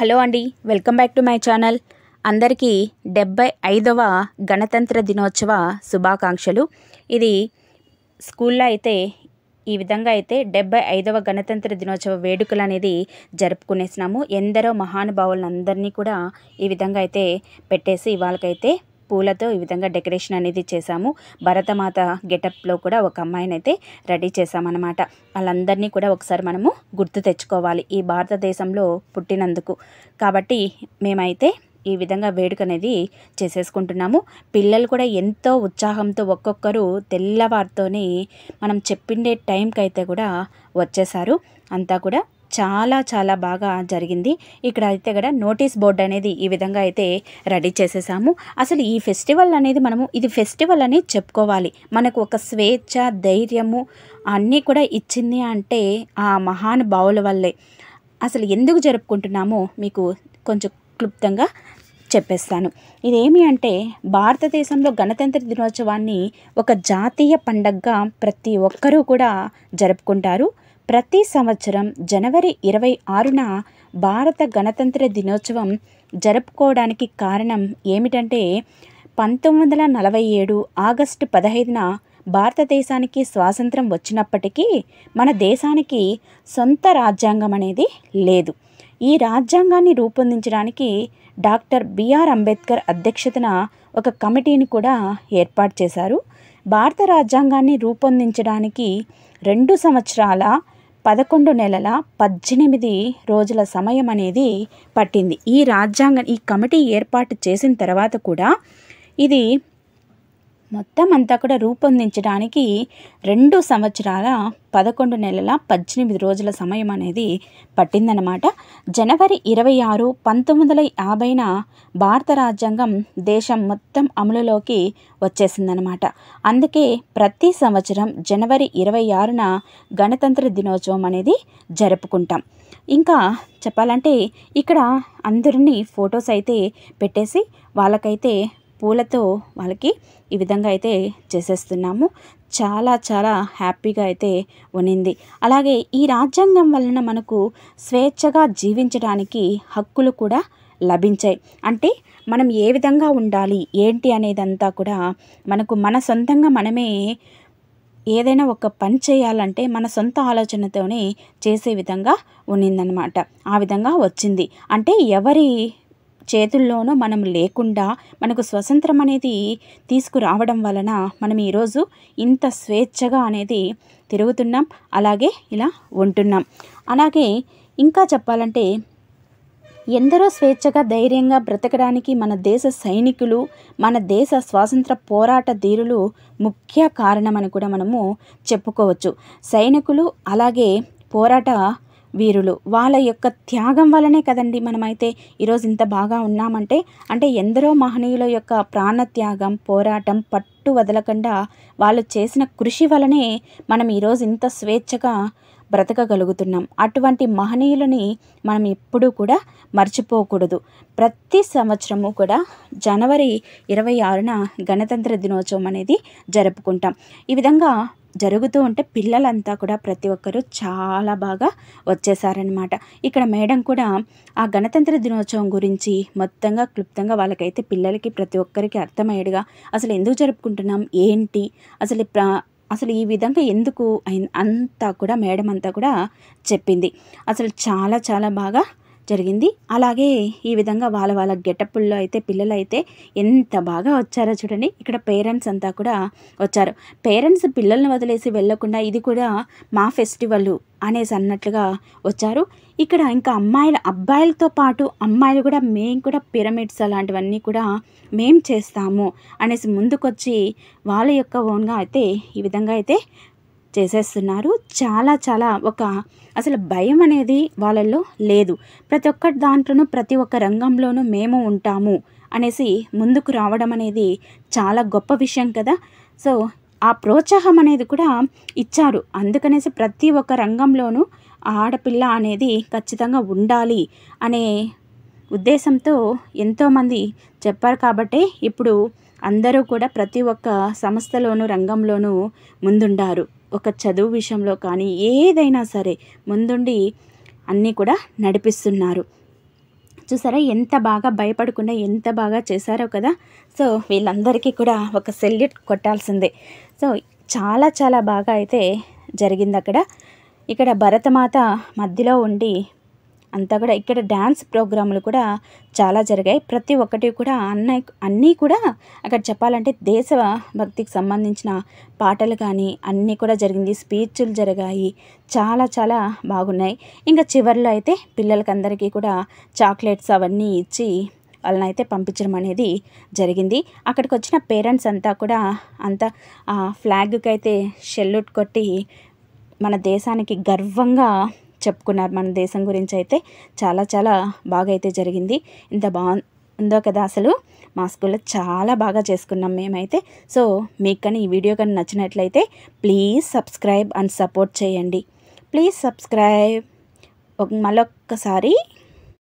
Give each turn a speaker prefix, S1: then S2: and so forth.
S1: hello అండి welcome back to my channel అందరికీ డెబ్బై ఐదవ గణతంత్ర దినోత్సవ శుభాకాంక్షలు ఇది స్కూల్లో అయితే ఈ విధంగా అయితే డెబ్బై ఐదవ గణతంత్ర దినోత్సవ వేడుకలు అనేది జరుపుకునేసినాము ఎందరో మహానుభావులందరినీ కూడా ఈ విధంగా అయితే పెట్టేసి వాళ్ళకైతే పూలతో ఈ విధంగా డెకరేషన్ అనేది చేశాము భరతమాత గెటప్లో కూడా ఒక అమ్మాయిని అయితే రెడీ చేశామన్నమాట వాళ్ళందరినీ కూడా ఒకసారి మనము గుర్తు తెచ్చుకోవాలి ఈ భారతదేశంలో పుట్టినందుకు కాబట్టి మేమైతే ఈ విధంగా వేడుక అనేది చేసేసుకుంటున్నాము పిల్లలు కూడా ఎంతో ఉత్సాహంతో ఒక్కొక్కరు తెల్లవారితోనే మనం చెప్పిండే టైంకి అయితే కూడా వచ్చేసారు అంతా కూడా చాలా చాలా బాగా జరిగింది ఇక్కడ అయితే కూడా నోటీస్ బోర్డు అనేది ఈ విధంగా అయితే రెడీ చేసేసాము అసలు ఈ ఫెస్టివల్ అనేది మనము ఇది ఫెస్టివల్ అని చెప్పుకోవాలి మనకు ఒక స్వేచ్ఛ ధైర్యము అన్నీ కూడా ఇచ్చింది అంటే ఆ మహానుభావుల వల్లే అసలు ఎందుకు జరుపుకుంటున్నామో మీకు కొంచెం క్లుప్తంగా చెప్పేస్తాను ఇదేమి అంటే భారతదేశంలో గణతంత్ర దినోత్సవాన్ని ఒక జాతీయ పండగగా ప్రతి ఒక్కరూ కూడా జరుపుకుంటారు ప్రతి సంవత్సరం జనవరి ఇరవై ఆరున భారత గణతంత్ర దినోత్సవం జరుపుకోవడానికి కారణం ఏమిటంటే పంతొమ్మిది వందల నలభై ఏడు ఆగస్టు పదహైదున భారతదేశానికి స్వాతంత్రం వచ్చినప్పటికీ మన దేశానికి సొంత రాజ్యాంగం అనేది లేదు ఈ రాజ్యాంగాన్ని రూపొందించడానికి డాక్టర్ బిఆర్ అంబేద్కర్ అధ్యక్షతన ఒక కమిటీని కూడా ఏర్పాటు చేశారు భారత రాజ్యాంగాన్ని రూపొందించడానికి రెండు సంవత్సరాల పదకొండు నెలల పద్దెనిమిది రోజుల సమయం అనేది పట్టింది ఈ రాజ్యాంగ ఈ కమిటీ ఏర్పాటు చేసిన తర్వాత కూడా ఇది మొత్తం అంతా కూడా రూపొందించడానికి రెండు సంవత్సరాల పదకొండు నెలల పద్దెనిమిది రోజుల సమయం అనేది పట్టిందనమాట జనవరి ఇరవై ఆరు పంతొమ్మిది వందల యాభైన భారత రాజ్యాంగం దేశం మొత్తం అమలులోకి వచ్చేసిందనమాట అందుకే ప్రతి సంవత్సరం జనవరి ఇరవై ఆరున గణతంత్ర దినోత్సవం అనేది జరుపుకుంటాం ఇంకా చెప్పాలంటే ఇక్కడ అందరినీ ఫొటోస్ అయితే పెట్టేసి వాళ్ళకైతే పూలతో వాళ్ళకి ఈ విధంగా అయితే చేసేస్తున్నాము చాలా చాలా హ్యాపీగా అయితే ఉనింది అలాగే ఈ రాజ్యాంగం వలన మనకు స్వేచ్ఛగా జీవించడానికి హక్కులు కూడా లభించాయి అంటే మనం ఏ విధంగా ఉండాలి ఏంటి అనేదంతా కూడా మనకు మన సొంతంగా మనమే ఏదైనా ఒక పని చేయాలంటే మన సొంత ఆలోచనతోనే చేసే విధంగా ఉన్నిందనమాట ఆ విధంగా వచ్చింది అంటే ఎవరి చేతుల్లోనూ మనం లేకుండా మనకు స్వతంత్రం అనేది తీసుకురావడం వలన మనం ఈరోజు ఇంత స్వేచ్ఛగా అనేది తిరుగుతున్నాం అలాగే ఇలా ఉంటున్నాం అలాగే ఇంకా చెప్పాలంటే ఎందరో స్వేచ్ఛగా ధైర్యంగా బ్రతకడానికి మన దేశ సైనికులు మన దేశ స్వాతంత్ర పోరాట ధీరులు ముఖ్య కారణమని కూడా మనము చెప్పుకోవచ్చు సైనికులు అలాగే పోరాట వీరులు వాళ్ళ యొక్క త్యాగం వలనే కదండి మనమైతే ఈరోజు ఇంత బాగా ఉన్నామంటే అంటే ఎందరో మహనీయుల యొక్క ప్రాణత్యాగం పోరాటం పట్టు వదలకుండా వాళ్ళు చేసిన కృషి వలనే మనం ఈరోజు ఇంత స్వేచ్ఛగా బ్రతకగలుగుతున్నాం అటువంటి మహనీయులని మనం ఎప్పుడూ కూడా మర్చిపోకూడదు ప్రతి సంవత్సరము కూడా జనవరి ఇరవై ఆరున గణతంత్ర దినోత్సవం అనేది జరుపుకుంటాం ఈ విధంగా జరుగుతూ ఉంటే పిల్లలంతా కూడా ప్రతి ఒక్కరూ చాలా బాగా వచ్చేసారనమాట ఇక్కడ మేడం కూడా ఆ గణతంత్ర దినోత్సవం గురించి మొత్తంగా క్లుప్తంగా వాళ్ళకైతే పిల్లలకి ప్రతి ఒక్కరికి అర్థమయ్యేడుగా అసలు ఎందుకు జరుపుకుంటున్నాం ఏంటి అసలు అసలు ఈ విధంగా ఎందుకు అంతా కూడా మేడం అంతా కూడా చెప్పింది అసలు చాలా చాలా బాగా జరిగింది అలాగే ఈ విధంగా వాళ్ళ వాళ్ళ గెటప్పుల్లో అయితే పిల్లలు అయితే ఎంత బాగా వచ్చారో చూడండి ఇక్కడ పేరెంట్స్ అంతా కూడా వచ్చారు పేరెంట్స్ పిల్లల్ని వదిలేసి వెళ్ళకుండా ఇది కూడా మా ఫెస్టివల్ అనేసి అన్నట్లుగా వచ్చారు ఇక్కడ ఇంకా అమ్మాయిలు అబ్బాయిలతో పాటు అమ్మాయిలు కూడా మేము కూడా పిరమిడ్స్ అలాంటివన్నీ కూడా మేము చేస్తాము అనేసి ముందుకొచ్చి వాళ్ళ యొక్క ఓన్గా అయితే ఈ విధంగా అయితే చేసేస్తున్నారు చాలా చాలా ఒక అసలు భయం అనేది వాళ్ళల్లో లేదు ప్రతి ఒక్క దాంట్లోనూ ప్రతి ఒక్క రంగంలోనూ మేము ఉంటాము అనేసి ముందుకు రావడం అనేది చాలా గొప్ప విషయం కదా సో ఆ ప్రోత్సాహం అనేది కూడా ఇచ్చారు అందుకనేసి ప్రతి ఒక్క రంగంలోనూ ఆడపిల్ల అనేది ఖచ్చితంగా ఉండాలి అనే ఉద్దేశంతో ఎంతోమంది చెప్పారు కాబట్టే ఇప్పుడు అందరూ కూడా ప్రతి ఒక్క సంస్థలోనూ రంగంలోనూ ముందుండారు ఒక చదువు విషయంలో కానీ ఏదైనా సరే ముందుండి అన్నీ కూడా నడిపిస్తున్నారు చూసారా ఎంత బాగా భయపడకుండా ఎంత బాగా చేశారో కదా సో వీళ్ళందరికీ కూడా ఒక సెల్యూట్ కొట్టాల్సిందే సో చాలా చాలా బాగా అయితే జరిగింది అక్కడ ఇక్కడ భరతమాత మధ్యలో ఉండి అంతా కూడా ఇక్కడ డ్యాన్స్ ప్రోగ్రాములు కూడా చాలా జరిగాయి ప్రతి ఒక్కటి కూడా అన్న అన్నీ కూడా అక్కడ చెప్పాలంటే దేశ భక్తికి సంబంధించిన పాటలు కానీ అన్నీ కూడా జరిగింది స్పీచ్లు జరిగాయి చాలా చాలా బాగున్నాయి ఇంకా చివరిలో అయితే పిల్లలకందరికీ కూడా చాక్లెట్స్ అవన్నీ ఇచ్చి వాళ్ళని అయితే పంపించడం అనేది జరిగింది అక్కడికి వచ్చిన పేరెంట్స్ అంతా కూడా అంతా ఫ్లాగ్కి అయితే షెల్లుట్ కొట్టి మన దేశానికి గర్వంగా చెప్పుకున్నారు మన దేశం గురించి అయితే చాలా చాలా బాగా అయితే జరిగింది ఇంత బాగుందో కదా అసలు మా స్కూల్లో చాలా బాగా చేసుకున్నాం మేమైతే సో మీకు కానీ ఈ వీడియో కానీ నచ్చినట్లయితే ప్లీజ్ సబ్స్క్రైబ్ అండ్ సపోర్ట్ చేయండి ప్లీజ్ సబ్స్క్రైబ్ మళ్ళొక్కసారి